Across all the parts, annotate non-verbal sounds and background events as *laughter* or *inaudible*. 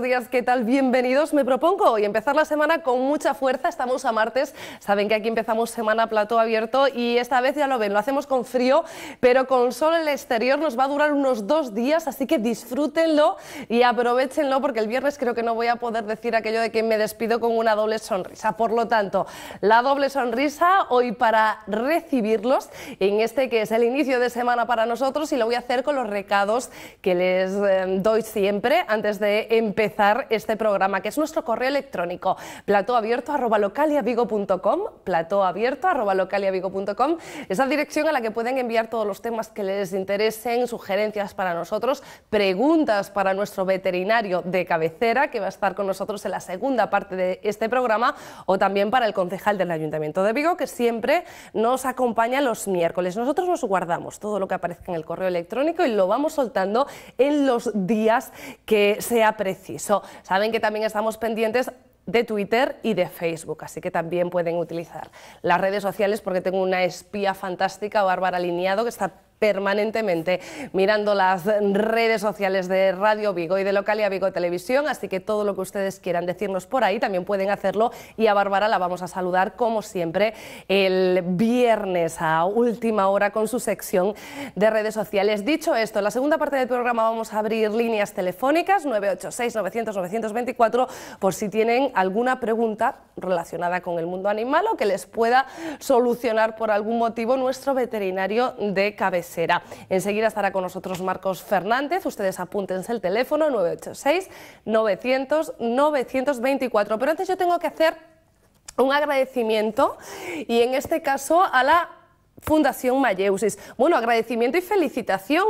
días, ¿qué tal? Bienvenidos. Me propongo hoy empezar la semana con mucha fuerza. Estamos a martes, saben que aquí empezamos semana plato abierto y esta vez ya lo ven, lo hacemos con frío, pero con sol en el exterior nos va a durar unos dos días, así que disfrútenlo y aprovechenlo porque el viernes creo que no voy a poder decir aquello de que me despido con una doble sonrisa. Por lo tanto, la doble sonrisa hoy para recibirlos en este que es el inicio de semana para nosotros y lo voy a hacer con los recados que les eh, doy siempre antes de empezar este programa, que es nuestro correo electrónico, platoabierto.localiavigo.com, platoabierto.localiavigo.com, esa dirección a la que pueden enviar todos los temas que les interesen, sugerencias para nosotros, preguntas para nuestro veterinario de cabecera, que va a estar con nosotros en la segunda parte de este programa, o también para el concejal del Ayuntamiento de Vigo, que siempre nos acompaña los miércoles. Nosotros nos guardamos todo lo que aparezca en el correo electrónico y lo vamos soltando en los días que sea preciso. Saben que también estamos pendientes de Twitter y de Facebook, así que también pueden utilizar las redes sociales porque tengo una espía fantástica, Bárbara Alineado, que está permanentemente mirando las redes sociales de Radio Vigo y de Localia Vigo Televisión, así que todo lo que ustedes quieran decirnos por ahí también pueden hacerlo y a Bárbara la vamos a saludar como siempre el viernes a última hora con su sección de redes sociales. Dicho esto, en la segunda parte del programa vamos a abrir líneas telefónicas 986-900-924 por si tienen alguna pregunta relacionada con el mundo animal o que les pueda solucionar por algún motivo nuestro veterinario de cabeza será. Enseguida estará con nosotros Marcos Fernández. Ustedes apúntense el teléfono 986-900-924. Pero antes yo tengo que hacer un agradecimiento y en este caso a la Fundación Mayeusis. Bueno, agradecimiento y felicitación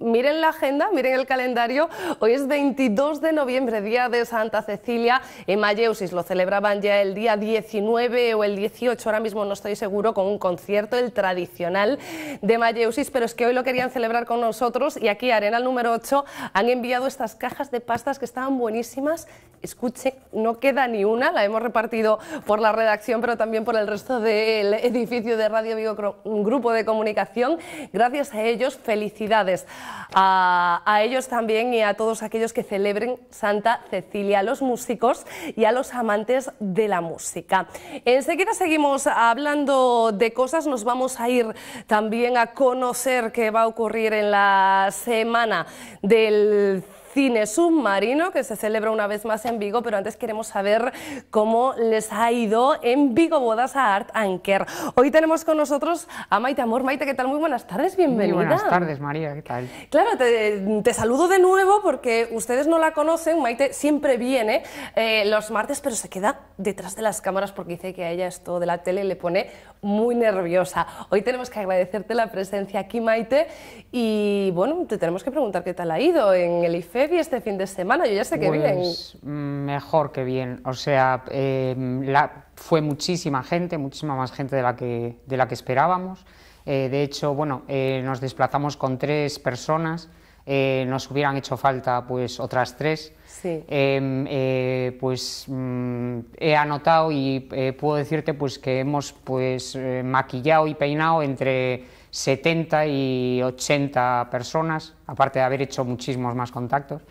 miren la agenda, miren el calendario. Hoy es 22 de noviembre, día de Santa Cecilia. En Mayeusis lo celebraban ya el día 19 o el 18, ahora mismo no estoy seguro, con un concierto, el tradicional de Mayeusis, pero es que hoy lo querían celebrar con nosotros y aquí Arena número 8 han enviado estas cajas de pastas que estaban buenísimas. Escuche, no queda ni una, la hemos repartido por la redacción, pero también por el resto del edificio de Radio Vigo Grupo de Comunicación. Gracias a ellos, felicidades a, ellos también y a todos aquellos que celebren Santa Cecilia, a los músicos y a los amantes de la música. Enseguida seguimos hablando de cosas, nos vamos a ir también a conocer qué va a ocurrir en la semana del Cine Submarino, que se celebra una vez más en Vigo, pero antes queremos saber cómo les ha ido en Vigo Bodas a Art Anker. Hoy tenemos con nosotros a Maite Amor. Maite, ¿qué tal? Muy buenas tardes, bienvenida. Muy buenas tardes, María, ¿qué tal? Claro, te, saludo de nuevo porque ustedes no la conocen, Maite siempre viene eh, los martes, pero se queda detrás de las cámaras porque dice que a ella esto de la tele le pone muy nerviosa. Hoy tenemos que agradecerte la presencia aquí, Maite, y bueno, te tenemos que preguntar qué tal ha ido en el IFE vi este fin de semana? Yo ya sé que pues, mm, Mejor que bien. O sea, em, la, fue muchísima gente, muchísima más gente de la que, de la que esperábamos. Eh, de hecho, bueno, eh, nos desplazamos con tres personas. Eh, nos hubieran hecho falta pues otras tres. Sí. Em, pues mm, he anotado y puedo decirte pues que hemos pues maquillado y peinado entre 70 y 80 personas, aparte de haber hecho muchísimos más contactos.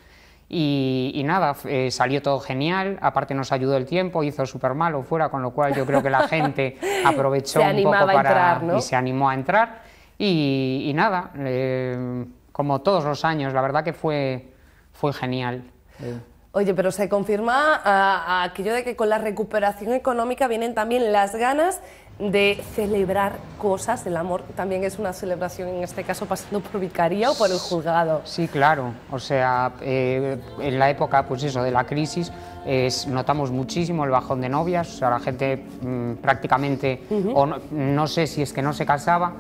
Y, nada, eh, salió todo genial, aparte nos ayudó el tiempo, hizo súper malo fuera, con lo cual yo creo que la gente *laughs* aprovechó un poco para y se animó a entrar. Y, nada, eh, como todos los años, la verdad que fue, fue genial. Eh. Oye, pero se confirma aquello ah, ah, de que con la recuperación económica vienen también las ganas de celebrar cosas. El amor también es una celebración, en este caso pasando por vicaría o por el juzgado. Sí, claro. O sea, eh, en la época, pues eso, de la crisis, notamos muchísimo el bajón de novias. O sea, la gente mm, prácticamente, o no, sé si es que no se casaba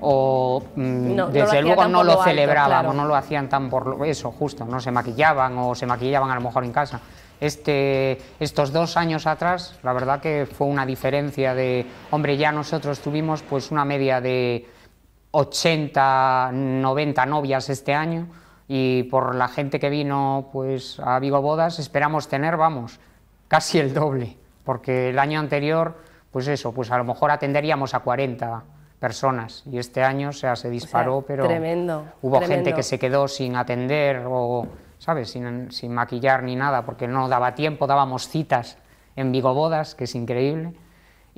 o mm, desde luego no lo, celebraban o no lo hacían tan por eso, justo, no se maquillaban o se maquillaban a lo mejor en casa. Este, estos dos años atrás, la verdad que fue una diferencia de, hombre, ya nosotros tuvimos pues una media de 80, 90 novias este año y por la gente que vino pues a Vigo Bodas esperamos tener, vamos, casi el doble, porque el año anterior, pues eso, pues a lo mejor atenderíamos a 40 personas y este año sea, se disparó, pero hubo gente que se quedó sin atender o ¿sabes? Sin, maquillar ni nada, porque no daba tiempo, dábamos citas en Vigobodas, que es increíble.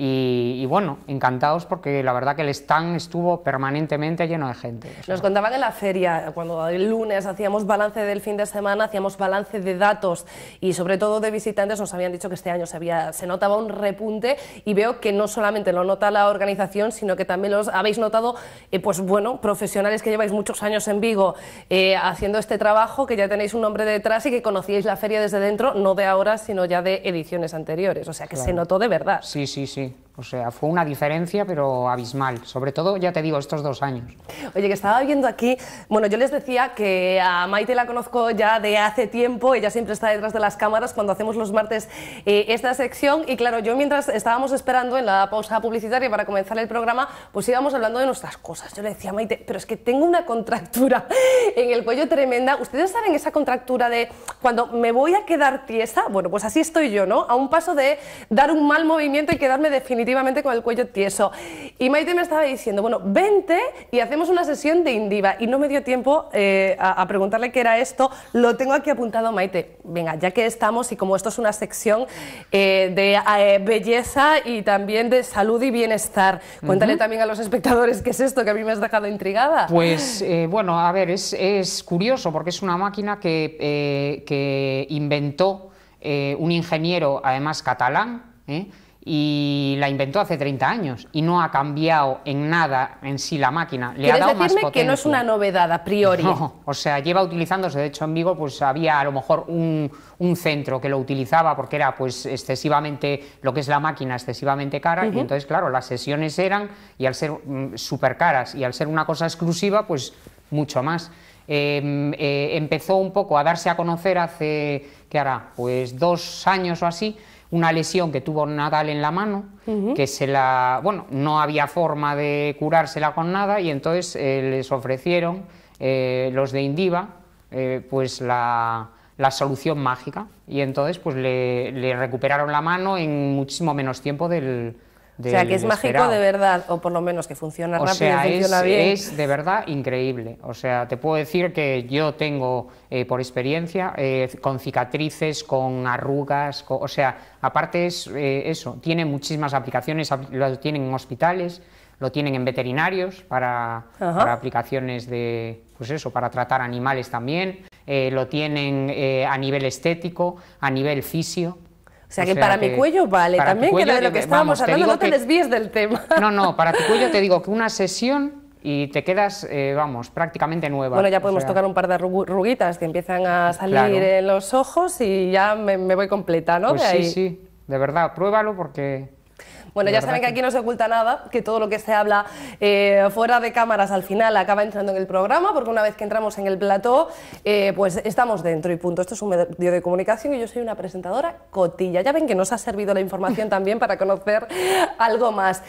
Y, bueno, encantados porque la verdad que el stand estuvo permanentemente lleno de gente. Nos contaban en la feria, cuando el lunes hacíamos balance del fin de semana, hacíamos balance de datos y sobre todo de visitantes, nos habían dicho que este año se, había, se notaba un repunte y veo que no solamente lo nota la organización, sino que también los habéis notado, eh, pues bueno, profesionales que lleváis muchos años en Vigo eh, haciendo este trabajo, que ya tenéis un nombre detrás y que conocíais la feria desde dentro, no de ahora, sino ya de ediciones anteriores. O sea que se notó de verdad. Sí, sí, sí. morning. O sea, fue una diferencia, pero abismal. Sobre todo, ya te digo, estos dos años. Oye, que estaba viendo aquí, bueno, yo les decía que a Maite la conozco ya de hace tiempo, ella siempre está detrás de las cámaras cuando hacemos los martes eh, esta sección. Y claro, yo mientras estábamos esperando en la pausa publicitaria para comenzar el programa, pues íbamos hablando de nuestras cosas. Yo le decía a Maite, pero es que tengo una contractura *laughs* en el cuello tremenda. ¿Ustedes saben esa contractura de cuando me voy a quedar tiesa? Bueno, pues así estoy yo, ¿no? A un paso de dar un mal movimiento y quedarme definitivamente con el cuello tieso. Y Maite me estaba diciendo, bueno, vente y hacemos una sesión de Indiva. Y no me dio tiempo eh, a, preguntarle qué era esto. Lo tengo aquí apuntado, Maite. Venga, ya que estamos y como esto es una sección eh, de eh, belleza y también de salud y bienestar, cuéntale también a los espectadores qué es esto que a mí me has dejado intrigada. Pues bueno, a ver, es, curioso porque es una máquina que, que inventó un ingeniero, además catalán, ¿eh? y la inventó hace 30 años y no ha cambiado en nada en sí la máquina. Le ha decirme más que no es una novedad a priori. No, o sea, lleva utilizándose, de hecho en Vigo pues había a lo mejor un, centro que lo utilizaba porque era pues excesivamente, lo que es la máquina, excesivamente cara y entonces claro, las sesiones eran y al ser mm, caras y al ser una cosa exclusiva pues mucho más. Em, eh, empezó un poco a darse a conocer hace, ¿qué hará? Pues dos años o así una lesión que tuvo Nadal en la mano, que se la, bueno, no había forma de curársela con nada y entonces eh, les ofrecieron eh, los de Indiva eh, pues la, solución mágica y entonces pues le, le recuperaron la mano en muchísimo menos tiempo del, o sea, que es mágico de verdad, o por lo menos que funciona rápido y funciona es, Es de verdad increíble. O sea, te puedo decir que yo tengo, eh, por experiencia, eh, con cicatrices, con arrugas, o sea, aparte es eh, eso, tiene muchísimas aplicaciones, lo tienen en hospitales, lo tienen en veterinarios para, para aplicaciones de, pues eso, para tratar animales también, lo tienen a nivel estético, a nivel fisio. O sea, que para mi cuello vale, también que de lo que estábamos hablando, no te desvíes del tema. *laughs* No, no, para tu cuello te digo que una sesión y te quedas, eh, vamos, prácticamente nueva. Bueno, ya podemos tocar un par de ruguitas que empiezan a salir en los ojos y ya me, voy completa, ¿no? Pues sí, sí, de verdad, pruébalo porque bueno, ya saben que aquí no se oculta nada, que todo lo que se habla eh, fuera de cámaras al final acaba entrando en el programa, porque una vez que entramos en el plató, eh, pues estamos dentro y punto. Esto es un medio de comunicación y yo soy una presentadora cotilla. Ya ven que nos ha servido la información también para conocer algo más.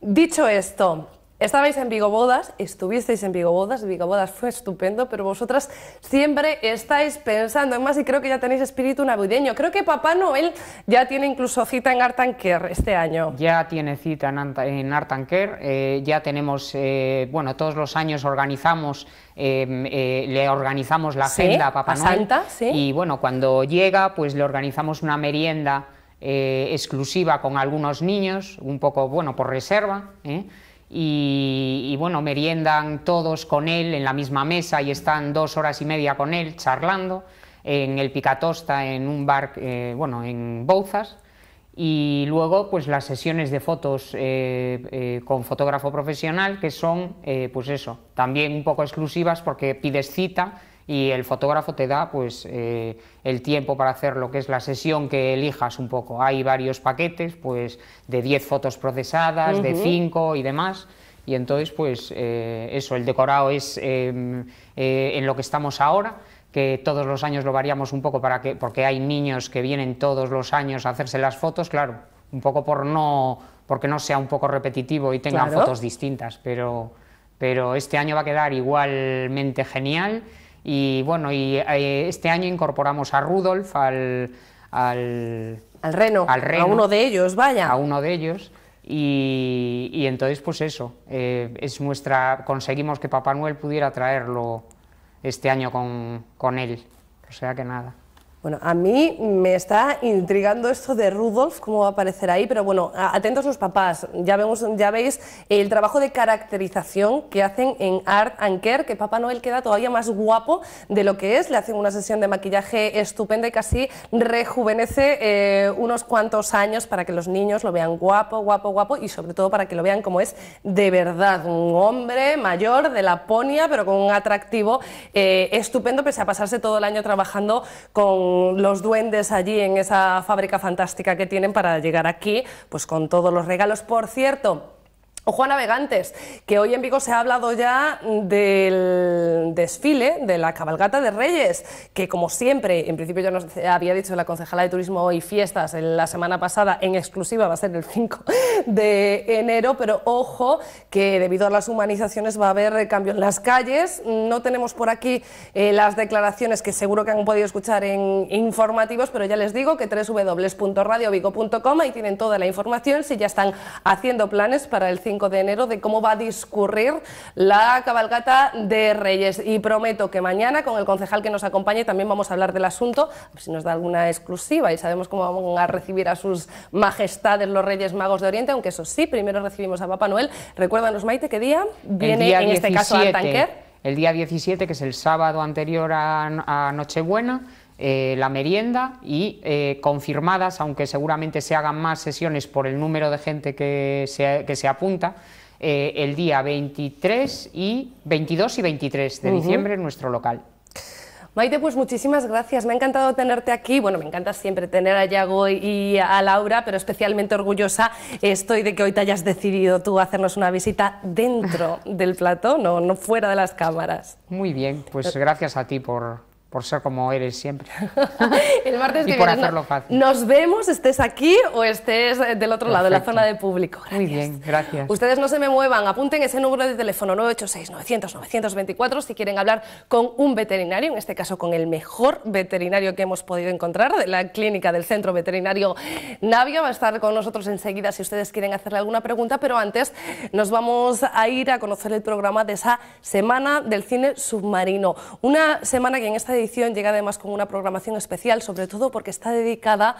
Dicho esto, Estabais en Vigo Bodas, estuvisteis en Vigo Bodas, Vigo Bodas fue estupendo, pero vosotras siempre estáis pensando en más y creo que ya tenéis espíritu navideño. Creo que Papá Noel ya tiene incluso cita en Artanker este año. Ya tiene cita en, Artanquer, eh, ya tenemos, eh, bueno, todos los años organizamos, eh, le organizamos la agenda a Papá Noel. Santa, sí. Y bueno, cuando llega, pues le organizamos una merienda exclusiva con algunos niños, un poco, bueno, por reserva, ¿eh? y, bueno, meriendan todos con él en la misma mesa y están dos horas y media con él charlando en el Picatosta, en un bar, eh, bueno, en Bouzas, y luego pues las sesiones de fotos eh, eh, con fotógrafo profesional que son, pues eso, también un poco exclusivas porque pides cita y el fotógrafo te da pues eh, el tiempo para hacer lo que es la sesión que elijas un poco. Hay varios paquetes pues de 10 fotos procesadas, de 5 y demás. Y entonces pues eh, eso, el decorado es em, eh, en lo que estamos ahora que todos los años lo variamos un poco para que, porque hay niños que vienen todos los años a hacerse las fotos, claro, un poco por no, porque no sea un poco repetitivo y tengan fotos distintas, pero, pero este año va a quedar igualmente genial y bueno, y eh, este año incorporamos a Rudolf, al, al, reno, a uno de ellos, vaya. A uno de ellos. Y, y entonces, pues eso, eh, es nuestra, conseguimos que Papá Noel pudiera traerlo este año con, con él. O sea que nada. Bueno, a mí me está intrigando esto de Rudolf, cómo va a aparecer ahí, pero bueno, atentos los papás. Ya, vemos, ya veis el trabajo de caracterización que hacen en Art and Care, que Papá Noel queda todavía más guapo de lo que es. Le hacen una sesión de maquillaje estupenda y casi rejuvenece eh, unos cuantos años para que los niños lo vean guapo, guapo, guapo y sobre todo para que lo vean como es de verdad. Un hombre mayor de la ponia, pero con un atractivo eh, estupendo, pese a pasarse todo el año trabajando con los duendes allí en esa fábrica fantástica que tienen para llegar aquí, pues con todos los regalos. Por cierto, o Juana Vegantes, que hoy en Vigo se ha hablado ya del desfile de la cabalgata de Reyes, que como siempre, en principio ya nos había dicho la concejala de Turismo y Fiestas en la semana pasada, en exclusiva va a ser el 5 de enero, pero ojo que debido a las humanizaciones va a haber cambio en las calles. No tenemos por aquí eh, las declaraciones que seguro que han podido escuchar en informativos, pero ya les digo que www.radiovigo.com ahí tienen toda la información si ya están haciendo planes para el 5 de enero de cómo va a discurrir la cabalgata de Reyes. Y prometo que mañana con el concejal que nos acompañe también vamos a hablar del asunto, si nos da alguna exclusiva y sabemos cómo vamos a recibir a sus majestades los Reyes Magos de Oriente, aunque eso sí, primero recibimos a Papá Noel. Recuérdanos, Maite, qué día viene en este caso El día 17, que es el sábado anterior a, a Nochebuena eh, la merienda y eh, confirmadas, aunque seguramente se hagan más sesiones por el número de gente que se, que se apunta, eh, el día 23 y 22 y 23 de diciembre en nuestro local. Maite, pues muchísimas gracias. Me ha encantado tenerte aquí. Bueno, me encanta siempre tener a Yago y a Laura, pero especialmente orgullosa estoy de que hoy te hayas decidido tú hacernos una visita dentro del plató, no, no fuera de las cámaras. Muy bien, pues gracias a ti por, por ser como eres siempre. *laughs* el martes y por hacerlo fácil. Nos vemos, estés aquí o estés del otro lado, en la zona de público. Gracias. Muy bien, gracias. Ustedes no se me muevan, apunten ese número de teléfono 986-900-924 si quieren hablar con un veterinario, en este caso con el mejor veterinario que hemos podido encontrar de la clínica del Centro Veterinario Navia. Va a estar con nosotros enseguida si ustedes quieren hacerle alguna pregunta, pero antes nos vamos a ir a conocer el programa de esa Semana del Cine Submarino. Una semana que en esta edición llega además con una programación especial, sobre todo porque está dedicada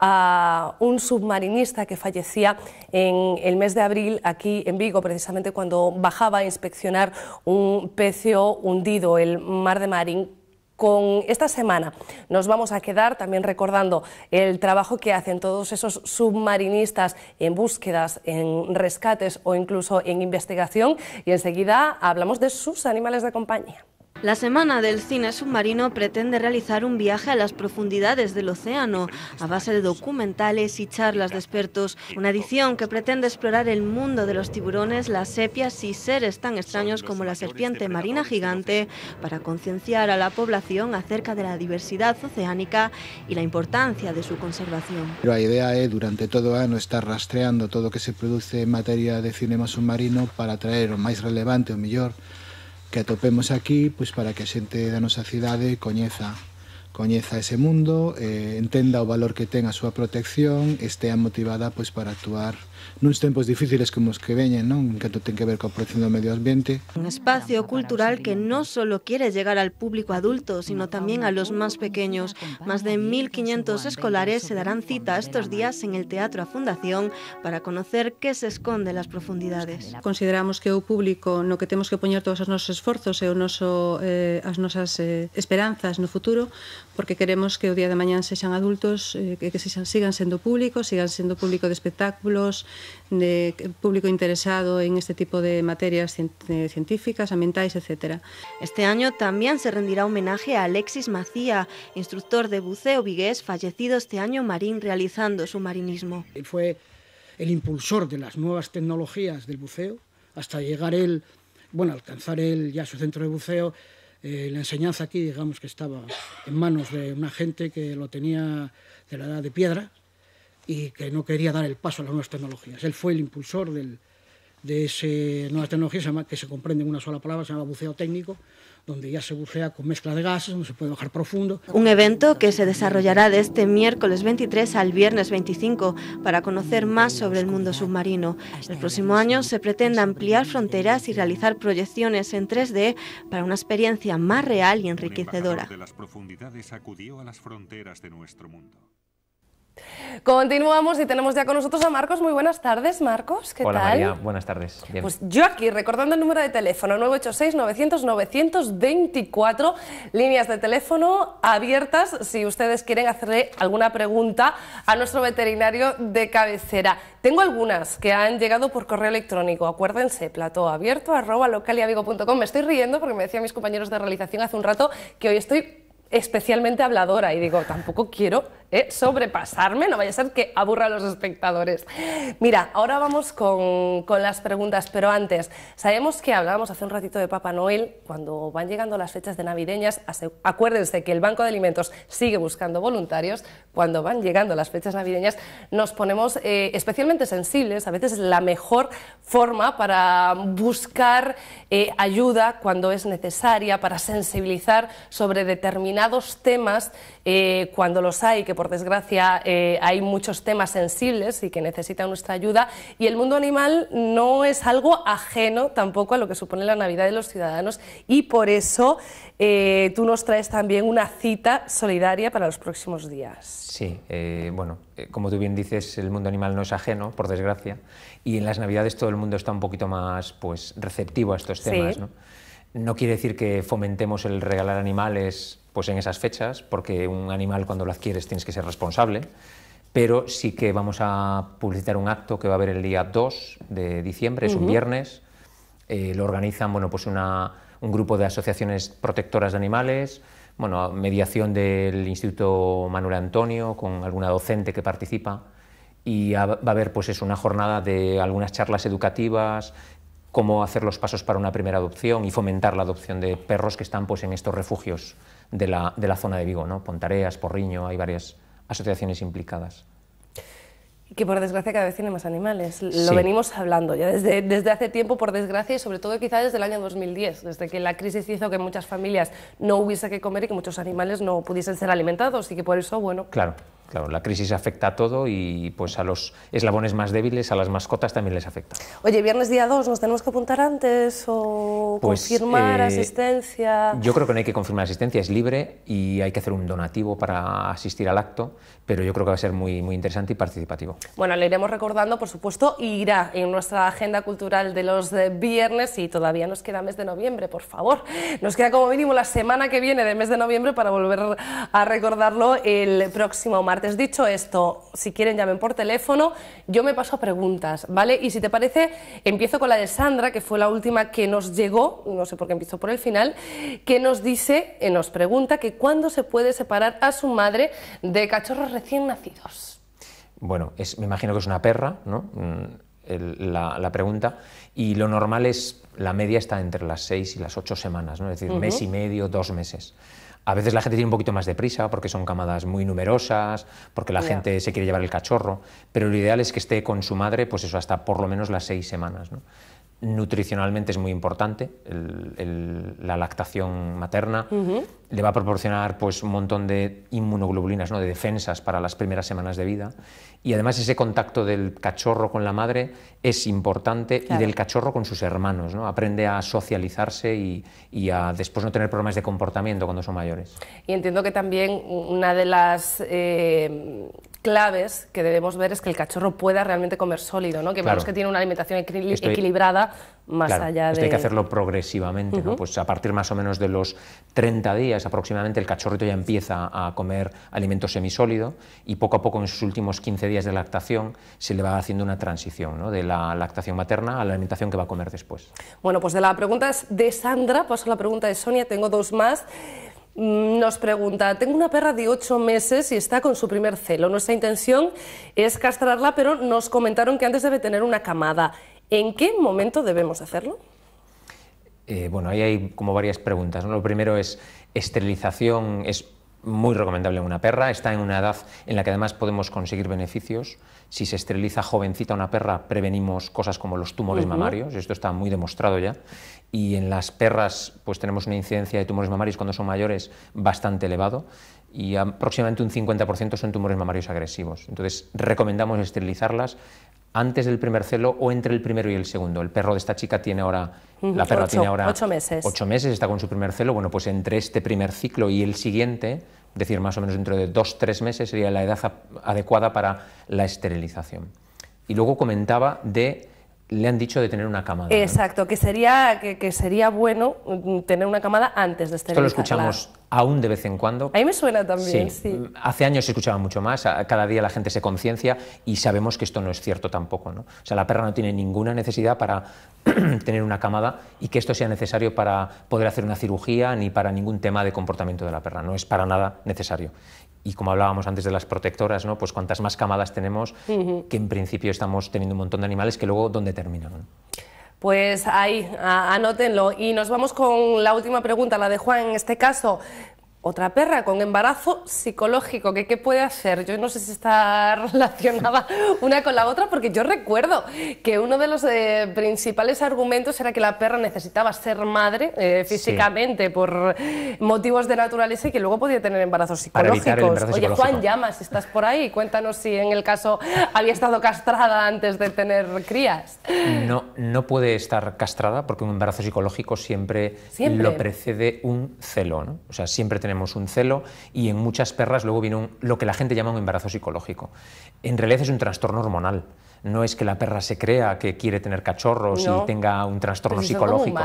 a un submarinista que fallecía en el mes de abril aquí en Vigo, precisamente cuando bajaba a inspeccionar un pecio hundido, el Mar de Marín, con esta semana nos vamos a quedar también recordando el trabajo que hacen todos esos submarinistas en búsquedas, en rescates o incluso en investigación y enseguida hablamos de sus animales de compañía. La Semana del Cine Submarino pretende realizar un viaje a las profundidades del océano a base de documentales y charlas de expertos, una edición que pretende explorar el mundo de los tiburones, las sepias y seres tan extraños como la serpiente marina gigante para concienciar a la población acerca de la diversidad oceánica y la importancia de su conservación. La idea es durante todo el año estar rastreando todo lo que se produce en materia de cine submarino para traer lo más relevante o mejor que atopemos aquí pois para que a xente da nosa cidade coñeza coñeza ese mundo, eh, entenda o valor que ten a súa protección, estea motivada pois para actuar nuns tempos difíciles como os que veñen, non? En canto ten que ver coa protección do medio ambiente. Un espacio cultural que non só quere llegar al público adulto, sino tamén a los máis pequeños. Más de 1.500 escolares se darán cita estos días en el Teatro a Fundación para conocer que se esconde las profundidades. Consideramos que o público no que temos que poñer todos os nosos esforzos e o noso, eh, as nosas eh, esperanzas no futuro, porque queremos que o día de mañan sexan adultos, eh, que sexan, sigan sendo público, sigan sendo público de espectáculos, de público interesado en este tipo de materias eh, científicas, ambientales, etc. Este año también se rendirá homenaje a Alexis Macía, instructor de buceo vigués fallecido este año marín realizando su Él Fue el impulsor de las nuevas tecnologías del buceo, hasta llegar él, bueno, alcanzar él ya su centro de buceo. Eh, la enseñanza aquí, digamos que estaba en manos de una gente que lo tenía de la edad de piedra, y que no quería dar el paso a las nuevas tecnologías. Él fue el impulsor de esas nuevas tecnologías que se comprende en una sola palabra, se llama buceo técnico, donde ya se bucea con mezcla de gases, donde se puede bajar profundo. Un evento que se desarrollará de este miércoles 23 al viernes 25 para conocer más sobre el mundo submarino. El próximo año se pretende ampliar fronteras y realizar proyecciones en 3D para una experiencia más real y enriquecedora. de las profundidades acudió a las fronteras de nuestro mundo. Continuamos y tenemos ya con nosotros a Marcos. Muy buenas tardes, Marcos. ¿Qué Hola, María. Buenas tardes. Pues yo aquí, recordando el número de teléfono, 986-900-924, líneas de teléfono abiertas si ustedes quieren hacerle alguna pregunta a nuestro veterinario de cabecera. Tengo algunas que han llegado por correo electrónico. Acuérdense, plato Me estoy riendo porque me decían mis compañeros de realización hace un rato que hoy estoy especialmente habladora y digo, tampoco quiero eh, sobrepasarme, no vaya a ser que aburra a los espectadores. Mira, ahora vamos con, las preguntas, pero antes, sabemos que hablábamos hace un ratito de Papá Noel, cuando van llegando las fechas de navideñas, acuérdense que el Banco de Alimentos sigue buscando voluntarios, cuando van llegando las fechas navideñas nos ponemos eh, especialmente sensibles, a veces es la mejor forma para buscar eh, ayuda cuando es necesaria, para sensibilizar sobre determinadas dos temas, eh, cuando los hay, que por desgracia eh, hay muchos temas sensibles y que necesitan nuestra ayuda, y el mundo animal no es algo ajeno tampoco a lo que supone la Navidad de los ciudadanos, y por eso eh, tú nos traes también una cita solidaria para los próximos días. Sí, bueno, como tú bien dices, el mundo animal no es ajeno, por desgracia, y en las Navidades todo el mundo está un poquito más pues, receptivo a estos temas. ¿no? no quiere decir que fomentemos el regalar animales pues en esas fechas, porque un animal cuando lo adquieres tienes que ser responsable, pero sí que vamos a publicitar un acto que va a haber el día 2 de diciembre, es un viernes, eh, lo organizan bueno, pues un grupo de asociaciones protectoras de animales, bueno, mediación del Instituto Manuel Antonio, con alguna docente que participa, y va a haber pues es una jornada de algunas charlas educativas, cómo hacer los pasos para una primera adopción y fomentar la adopción de perros que están pues, en estos refugios de la, de la zona de Vigo, ¿no? Pontareas, Porriño, hay varias asociaciones implicadas. Que por desgracia cada vez tiene más animales. Lo venimos hablando ya desde, desde hace tiempo, por desgracia, y sobre todo quizá desde el año 2010, desde que la crisis hizo que muchas familias no hubiese que comer y que muchos animales no pudiesen ser alimentados y que por eso, bueno. Claro, Claro, la crisis afecta a todo y pues a los eslabones más débiles, a las mascotas también les afecta. Oye, viernes día 2, ¿nos tenemos que apuntar antes o pues, confirmar eh, asistencia? Yo creo que no hay que confirmar asistencia, es libre y hay que hacer un donativo para asistir al acto, pero yo creo que va a ser muy, muy interesante y participativo. Bueno, le iremos recordando, por supuesto, irá en nuestra agenda cultural de los viernes y todavía nos queda mes de noviembre, por favor. Nos queda como mínimo la semana que viene de mes de noviembre para volver a recordarlo el próximo martes. Dicho esto, si quieren llamen por teléfono, yo me paso a preguntas, ¿vale? Y si te parece, empiezo con la de Sandra, que fue la última que nos llegó, no sé por qué empiezo por el final, que nos dice, eh, nos pregunta que cuándo se puede separar a su madre de cachorros recién nacidos. Bueno, me imagino que es una perra, ¿no? Mm, la, pregunta, y lo normal es, la media está entre las seis y las ocho semanas, ¿no? es decir, mes y medio, dos meses. A veces la gente tiene un poquito más de prisa porque son camadas muy numerosas, porque la gente se quiere llevar el cachorro, pero lo ideal es que esté con su madre, pues eso, hasta por lo menos las seis semanas. ¿no? Nutricionalmente es muy importante la lactación materna. Le va a proporcionar pues, un montón de inmunoglobulinas, ¿no? de defensas para las primeras semanas de vida. Y además ese contacto del cachorro con la madre es importante y del cachorro con sus hermanos. ¿no? Aprende a socializarse y, a después no tener problemas de comportamiento cuando son mayores. Y entiendo que también una de las eh, claves que debemos ver es que el cachorro pueda realmente comer sólido, ¿no? que vemos que tiene una alimentación equilibrada más allá de... hay que hacerlo progresivamente, pues a partir más o menos de los 30 días aproximadamente el cachorrito ya empieza a comer alimento semisólido y poco a poco en sus últimos 15 días de lactación se le va haciendo una transición de la lactación materna a la alimentación que va a comer después. Bueno, pues de la pregunta de Sandra paso a la pregunta de Sonia, tengo dos más. Mm, nos pregunta, tengo una perra de 8 meses y está con su primer celo. Nuestra intención es castrarla, pero nos comentaron que antes debe tener una camada. ¿En qué momento debemos hacerlo? Eh, bueno, ahí hay como varias preguntas. Lo primero es, ¿esterilización es muy recomendable una perra, está en una edad en la que además podemos conseguir beneficios. Si se esteriliza jovencita una perra, prevenimos cosas como los tumores mamarios, esto está muy demostrado ya. Y en las perras, pues tenemos una incidencia de tumores mamarios cuando son mayores bastante elevado y aproximadamente un 50% son tumores mamarios agresivos. Entonces, recomendamos esterilizarlas antes del primer celo o entre el primero y el segundo. El perro de esta chica tiene ahora, la perra tiene ahora ocho meses. Ocho meses, está con su primer celo. Bueno, pues entre este primer ciclo y el siguiente, es decir, más o menos dentro de dos, tres meses, sería la edad adecuada para la esterilización. Y luego comentaba de le han dicho de tener una camada. Exacto, que, sería, que, sería bueno mm, tener una camada antes de esterilizarla. Esto lo escuchamos aún de vez en cuando. A mí me suena también, Hace años se escuchaba mucho más, cada día la gente se conciencia y sabemos que esto no es cierto tampoco. ¿no? O sea, la perra no tiene ninguna necesidad para *clears throat* tener una camada y que esto sea necesario para poder hacer una cirugía ni para ningún tema de comportamiento de la perra, no es para nada necesario y como hablábamos antes de las protectoras, ¿no? pues cuantas más camadas tenemos, que en principio estamos teniendo un montón de animales que luego, ¿dónde terminan? Pues ahí, anótenlo. Y nos vamos con la última pregunta, la de Juan en este caso otra perra con embarazo psicológico, qué puede hacer. Yo no sé si está *laughs* relacionada una con la otra, porque yo recuerdo que uno de los eh, principales argumentos era que la perra necesitaba ser madre eh, físicamente por motivos de naturaleza y que luego podía tener embarazos psicológicos. Oye, Juan Llamas, si estás por ahí, cuéntanos si en el caso había estado castrada antes de tener crías. No, no puede estar castrada porque un embarazo psicológico siempre, lo precede un celo, ¿no? O sea, siempre tener tenemos un celo y en muchas perras luego viene lo que la gente llama un embarazo psicológico. En realidad es un trastorno hormonal no es que la perra se crea que quiere tener cachorros y tenga un pues trastorno psicológico.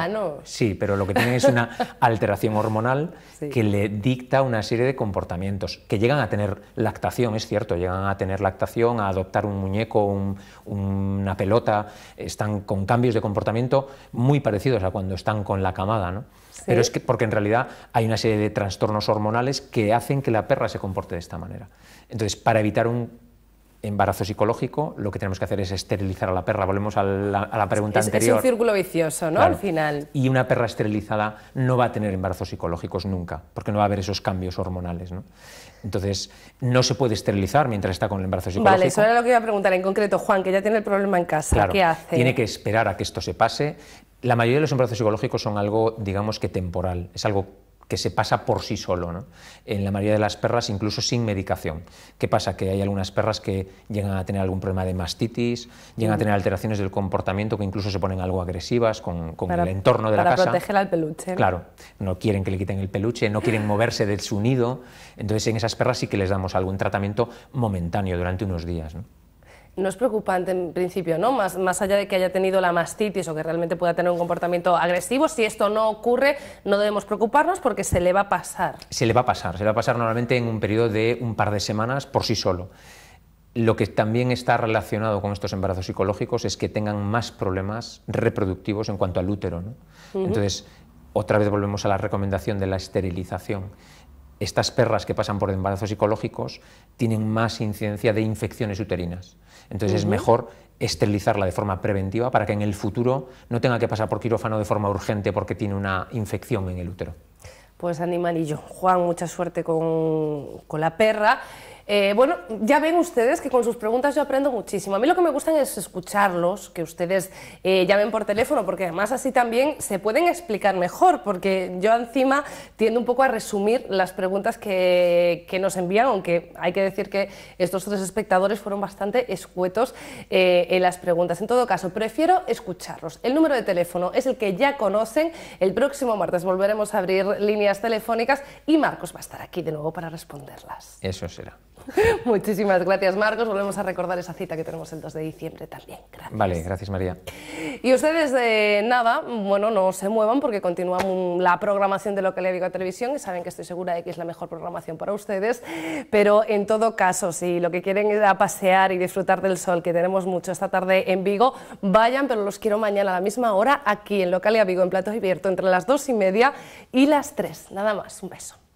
Sí, pero lo que tiene es una *laughs* alteración hormonal que le dicta una serie de comportamientos que llegan a tener lactación, es cierto, llegan a tener lactación, a adoptar un muñeco, una pelota, están con cambios de comportamiento muy parecidos a cuando están con la camada, ¿no? Pero es que porque en realidad hay una serie de trastornos hormonales que hacen que la perra se comporte de esta manera. Entonces, para evitar un embarazo psicológico, lo que tenemos que hacer es esterilizar a la perra. Volvemos a la, pregunta anterior. Es un círculo vicioso, ¿no? Al final. Y una perra esterilizada no va a tener embarazos psicológicos nunca, porque no va a haber esos cambios hormonales, ¿no? Entonces, no se puede esterilizar mientras está con el embarazo psicológico. Vale, eso era lo que iba a preguntar en concreto, Juan, que ya tiene el problema en casa. ¿Qué hace? Tiene que esperar a que esto se pase. La mayoría de los embarazos psicológicos son algo, digamos que temporal, es algo que se pasa por sí solo, en la mayoría de las perras incluso sin medicación. ¿Qué pasa? Que hay algunas perras que llegan a tener algún problema de mastitis, llegan a tener alteraciones del comportamiento que incluso se ponen algo agresivas con, el entorno de la casa. Para proteger al peluche. Claro, no quieren que le quiten el peluche, no quieren moverse de su nido, entonces en esas perras sí que les damos algún tratamiento momentáneo durante unos días. ¿no? no es preocupante en principio, ¿no? Más, más allá de que haya tenido la mastitis o que realmente pueda tener un comportamiento agresivo, si esto no ocurre, no debemos preocuparnos porque se le va a pasar. Se le va a pasar, se le va a pasar normalmente en un periodo de un par de semanas por sí solo. Lo que también está relacionado con estos embarazos psicológicos es que tengan más problemas reproductivos en cuanto al útero. ¿no? Entonces, otra vez volvemos a la recomendación de la esterilización estas perras que pasan por embarazos psicológicos tienen más incidencia de infecciones uterinas. Entonces es mejor esterilizarla de forma preventiva para que en el futuro no tenga que pasar por quirófano de forma urgente porque tiene una infección en el útero. Pues animal y Juan, mucha suerte con, con la perra. Eh, bueno, ya ven ustedes que con sus preguntas yo aprendo muchísimo. A mí lo que me gustan es escucharlos, que ustedes eh, llamen por teléfono, porque además así también se pueden explicar mejor, porque yo encima tiendo un poco a resumir las preguntas que, nos envían, aunque hay que decir que estos tres espectadores fueron bastante escuetos eh, en las preguntas. En todo caso, prefiero escucharlos. El número de teléfono es el que ya conocen. El próximo martes volveremos a abrir líneas telefónicas y Marcos va a estar aquí de nuevo para responderlas. Eso será. *laughs* Muchísimas gracias, Marcos. Volvemos a recordar esa cita que tenemos el 2 de diciembre también. Gracias. Vale, gracias, María. Y ustedes, de eh, nada, bueno, no se muevan porque continuamos la programación de lo que le digo a televisión y saben que estoy segura de que es la mejor programación para ustedes. Pero en todo caso, si lo que quieren es a pasear y disfrutar del sol, que tenemos mucho esta tarde en Vigo, vayan, pero los quiero mañana a la misma hora aquí en Localia Vigo, en Plato Abierto, entre las dos y media y las tres. Nada más, un beso.